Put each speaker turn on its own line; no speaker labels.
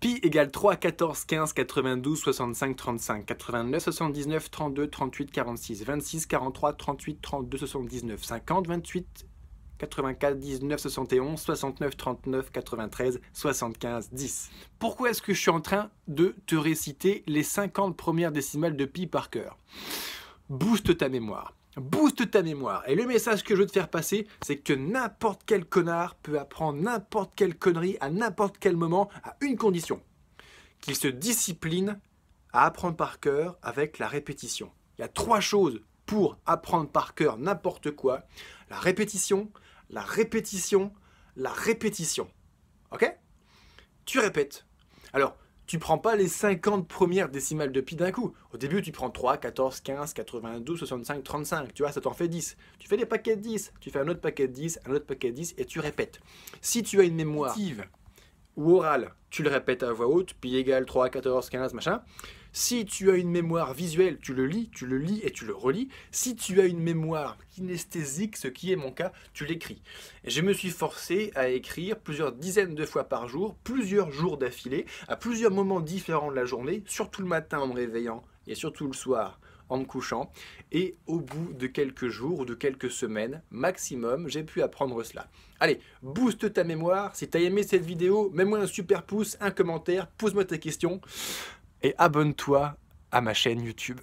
Pi égale 3, 14, 15, 92, 65, 35, 89, 79, 32, 38, 46, 26, 43, 38, 32, 79, 50, 28, 84, 19, 71, 69, 39, 93, 75, 10. Pourquoi est-ce que je suis en train de te réciter les 50 premières décimales de pi par cœur Booste ta mémoire booste ta mémoire. Et le message que je veux te faire passer, c'est que n'importe quel connard peut apprendre n'importe quelle connerie à n'importe quel moment à une condition qu'il se discipline à apprendre par cœur avec la répétition. Il y a trois choses pour apprendre par cœur n'importe quoi la répétition, la répétition, la répétition. Ok Tu répètes. Alors, tu prends pas les 50 premières décimales de pi d'un coup. Au début, tu prends 3, 14, 15, 92, 65, 35. Tu vois, ça t'en fait 10. Tu fais des paquets de 10, tu fais un autre paquet de 10, un autre paquet de 10 et tu répètes. Si tu as une mémoire active ou oral, tu le répètes à voix haute, pi égale 3, 14, 15, machin. Si tu as une mémoire visuelle, tu le lis, tu le lis et tu le relis. Si tu as une mémoire kinesthésique, ce qui est mon cas, tu l'écris. Je me suis forcé à écrire plusieurs dizaines de fois par jour, plusieurs jours d'affilée, à plusieurs moments différents de la journée, surtout le matin en me réveillant et surtout le soir en me couchant. Et au bout de quelques jours ou de quelques semaines maximum, j'ai pu apprendre cela. Allez, booste ta mémoire. Si tu as aimé cette vidéo, mets-moi un super pouce, un commentaire, pose-moi ta question et abonne-toi à ma chaîne YouTube.